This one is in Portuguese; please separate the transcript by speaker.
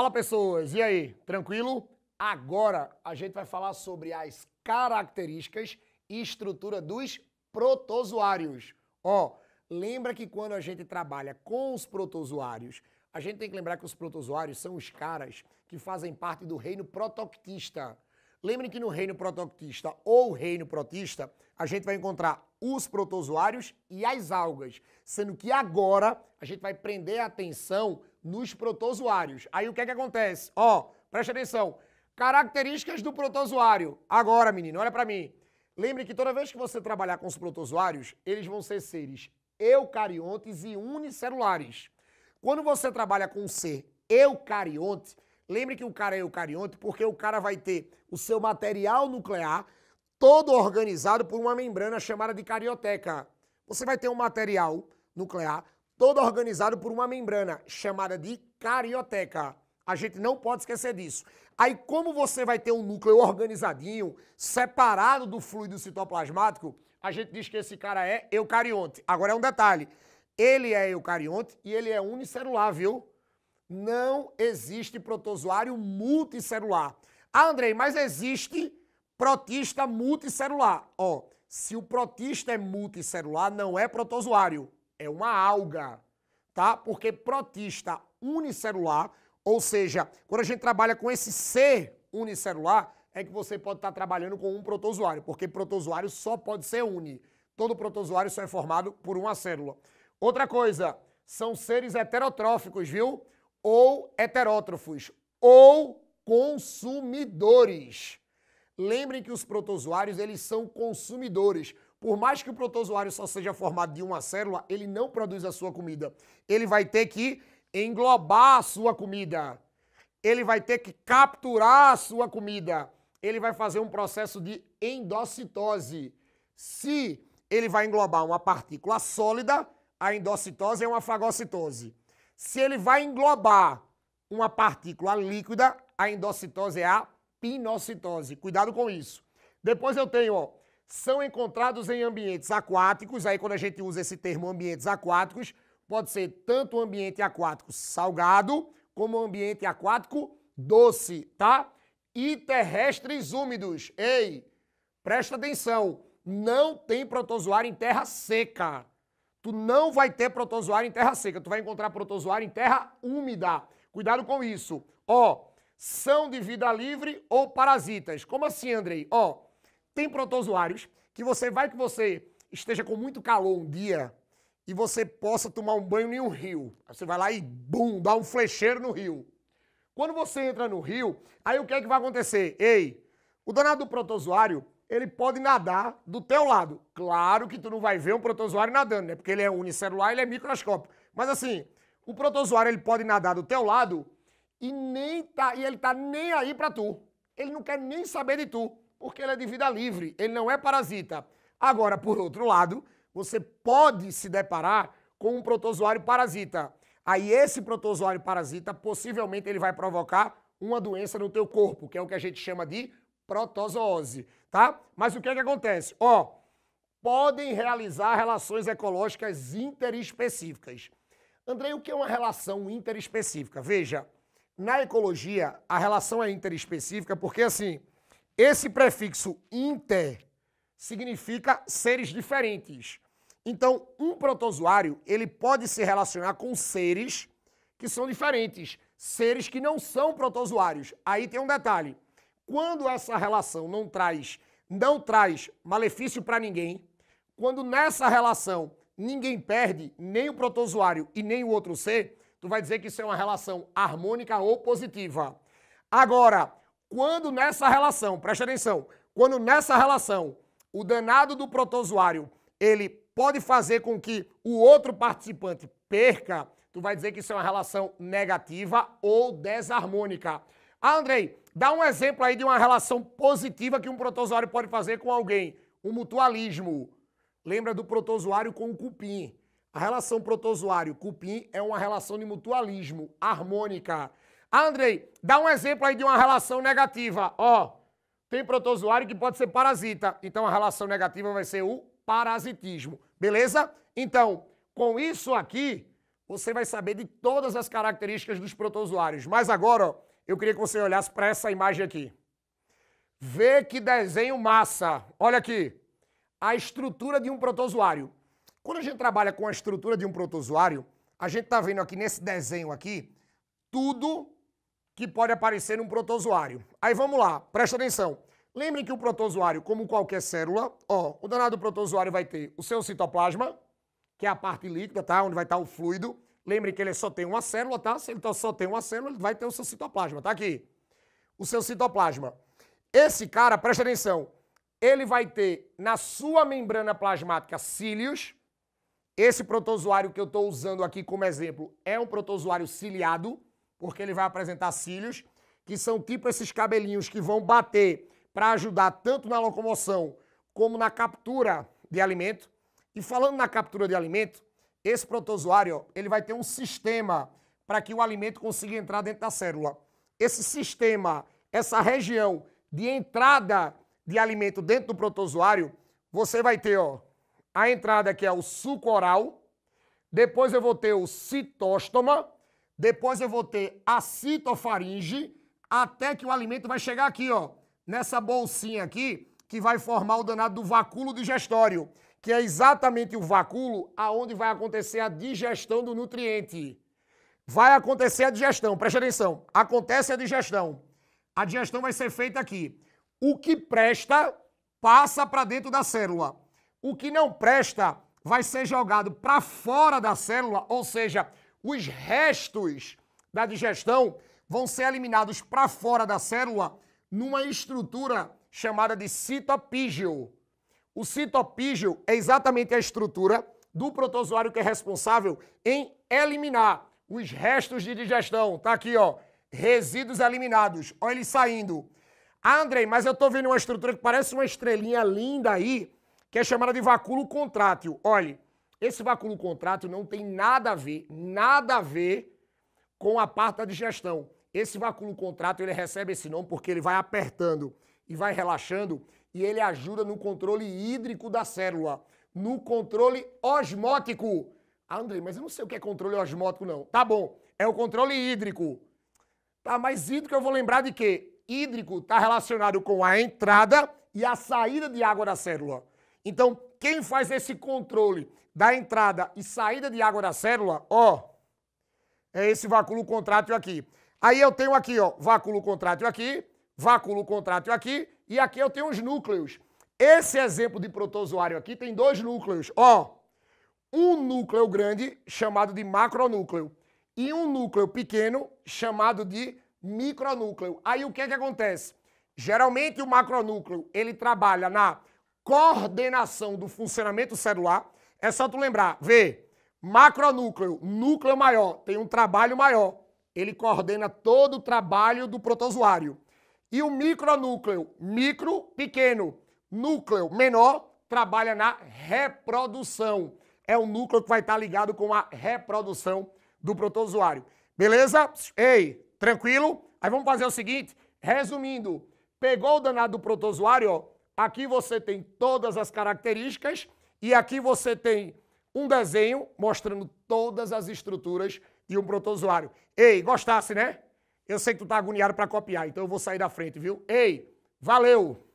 Speaker 1: Fala pessoas, e aí? Tranquilo? Agora a gente vai falar sobre as características e estrutura dos protozoários. Ó, lembra que quando a gente trabalha com os protozoários, a gente tem que lembrar que os protozoários são os caras que fazem parte do reino protoctista. Lembrem que no reino protoctista ou reino protista, a gente vai encontrar os protozoários e as algas, sendo que agora a gente vai prender a atenção nos protozoários. Aí o que é que acontece? Ó, preste atenção. Características do protozoário. Agora, menino, olha para mim. Lembre que toda vez que você trabalhar com os protozoários, eles vão ser seres eucariontes e unicelulares. Quando você trabalha com um ser eucarionte, Lembre que o cara é eucarionte porque o cara vai ter o seu material nuclear todo organizado por uma membrana chamada de carioteca. Você vai ter um material nuclear todo organizado por uma membrana chamada de carioteca. A gente não pode esquecer disso. Aí, como você vai ter um núcleo organizadinho, separado do fluido citoplasmático, a gente diz que esse cara é eucarionte. Agora é um detalhe: ele é eucarionte e ele é unicelular, viu? não existe protozoário multicelular. Ah, Andrei, mas existe protista multicelular. Ó, se o protista é multicelular, não é protozoário, é uma alga, tá? Porque protista unicelular, ou seja, quando a gente trabalha com esse ser unicelular, é que você pode estar trabalhando com um protozoário, porque protozoário só pode ser uni. Todo protozoário só é formado por uma célula. Outra coisa, são seres heterotróficos, viu? ou heterótrofos ou consumidores. Lembrem que os protozoários, eles são consumidores. Por mais que o protozoário só seja formado de uma célula, ele não produz a sua comida. Ele vai ter que englobar a sua comida. Ele vai ter que capturar a sua comida. Ele vai fazer um processo de endocitose. Se ele vai englobar uma partícula sólida, a endocitose é uma fagocitose se ele vai englobar uma partícula líquida, a endocitose é a pinocitose. Cuidado com isso. Depois eu tenho, ó, são encontrados em ambientes aquáticos, aí quando a gente usa esse termo ambientes aquáticos, pode ser tanto ambiente aquático salgado, como ambiente aquático doce, tá? E terrestres úmidos. Ei, presta atenção, não tem protozoário em terra seca. Tu não vai ter protozoário em terra seca, tu vai encontrar protozoário em terra úmida. Cuidado com isso. Ó, são de vida livre ou parasitas. Como assim, Andrei? Ó, tem protozoários que você vai que você esteja com muito calor um dia e você possa tomar um banho em um rio. Aí você vai lá e bum, dá um flecheiro no rio. Quando você entra no rio, aí o que é que vai acontecer? Ei, o danado do protozoário ele pode nadar do teu lado. Claro que tu não vai ver um protozoário nadando, né? Porque ele é unicelular, ele é microscópio. Mas assim, o protozoário ele pode nadar do teu lado e nem tá, e ele tá nem aí para tu. Ele não quer nem saber de tu, porque ele é de vida livre, ele não é parasita. Agora, por outro lado, você pode se deparar com um protozoário parasita. Aí esse protozoário parasita possivelmente ele vai provocar uma doença no teu corpo, que é o que a gente chama de protozoose, tá? Mas o que é que acontece? Ó, podem realizar relações ecológicas interespecíficas. Andrei, o que é uma relação interespecífica? Veja, na ecologia, a relação é interespecífica porque, assim, esse prefixo inter significa seres diferentes. Então, um protozoário, ele pode se relacionar com seres que são diferentes, seres que não são protozoários. Aí tem um detalhe. Quando essa relação não traz, não traz malefício para ninguém, quando nessa relação ninguém perde, nem o protozoário e nem o outro ser, tu vai dizer que isso é uma relação harmônica ou positiva. Agora, quando nessa relação, preste atenção, quando nessa relação o danado do protozoário, ele pode fazer com que o outro participante perca, tu vai dizer que isso é uma relação negativa ou desarmônica. Ah, Andrei, Dá um exemplo aí de uma relação positiva que um protozoário pode fazer com alguém. O mutualismo. Lembra do protozoário com o cupim. A relação protozoário-cupim é uma relação de mutualismo, harmônica. Andrei, dá um exemplo aí de uma relação negativa. Ó, tem protozoário que pode ser parasita. Então a relação negativa vai ser o parasitismo. Beleza? Então, com isso aqui, você vai saber de todas as características dos protozoários. Mas agora, ó, eu queria que você olhasse para essa imagem aqui. Vê que desenho massa. Olha aqui. A estrutura de um protozoário. Quando a gente trabalha com a estrutura de um protozoário, a gente está vendo aqui nesse desenho aqui tudo que pode aparecer num protozoário. Aí vamos lá, presta atenção. Lembrem que o protozoário, como qualquer célula, ó, o danado protozoário vai ter o seu citoplasma, que é a parte líquida, tá? Onde vai estar tá o fluido. Lembre que ele só tem uma célula, tá? Se ele só tem uma célula, ele vai ter o seu citoplasma. Tá aqui. O seu citoplasma. Esse cara, presta atenção, ele vai ter na sua membrana plasmática cílios. Esse protozoário que eu estou usando aqui como exemplo é um protozoário ciliado, porque ele vai apresentar cílios, que são tipo esses cabelinhos que vão bater para ajudar tanto na locomoção como na captura de alimento. E falando na captura de alimento, esse protozoário ele vai ter um sistema para que o alimento consiga entrar dentro da célula. Esse sistema, essa região de entrada de alimento dentro do protozoário, você vai ter ó, a entrada que é o suco oral, depois eu vou ter o citóstoma. depois eu vou ter a citofaringe, até que o alimento vai chegar aqui, ó, nessa bolsinha aqui, que vai formar o danado do vacúolo digestório que é exatamente o vacúolo aonde vai acontecer a digestão do nutriente. Vai acontecer a digestão, preste atenção. Acontece a digestão. A digestão vai ser feita aqui. O que presta passa para dentro da célula. O que não presta vai ser jogado para fora da célula, ou seja, os restos da digestão vão ser eliminados para fora da célula numa estrutura chamada de citopígio. O citopígio é exatamente a estrutura do protozoário que é responsável em eliminar os restos de digestão. Tá aqui, ó. Resíduos eliminados. Olha ele saindo. Ah, Andrei, mas eu tô vendo uma estrutura que parece uma estrelinha linda aí, que é chamada de vacúolo contrátil. Olha, esse vacúolo contrátil não tem nada a ver, nada a ver com a parte da digestão. Esse vacúolo contrátil, ele recebe esse nome porque ele vai apertando e vai relaxando e ele ajuda no controle hídrico da célula, no controle osmótico. Ah, Andrei, mas eu não sei o que é controle osmótico, não. Tá bom, é o controle hídrico. Tá, mas hídrico eu vou lembrar de quê? Hídrico está relacionado com a entrada e a saída de água da célula. Então, quem faz esse controle da entrada e saída de água da célula, ó, é esse vacúolo contrátil aqui. Aí eu tenho aqui, ó, vacúolo contrátil aqui, vacúolo contrátil aqui e aqui eu tenho os núcleos. Esse exemplo de protozoário aqui tem dois núcleos. Ó, um núcleo grande chamado de macronúcleo e um núcleo pequeno chamado de micronúcleo. Aí o que é que acontece? Geralmente o macronúcleo, ele trabalha na coordenação do funcionamento celular. É só tu lembrar, vê, macronúcleo, núcleo maior, tem um trabalho maior. Ele coordena todo o trabalho do protozoário. E o micronúcleo, micro, pequeno, núcleo menor, trabalha na reprodução. É o núcleo que vai estar ligado com a reprodução do protozoário. Beleza? Ei, tranquilo? Aí vamos fazer o seguinte, resumindo. Pegou o danado do protozoário, ó, aqui você tem todas as características e aqui você tem um desenho mostrando todas as estruturas de um protozoário. Ei, gostasse, né? Eu sei que tu tá agoniado para copiar, então eu vou sair da frente, viu? Ei, valeu!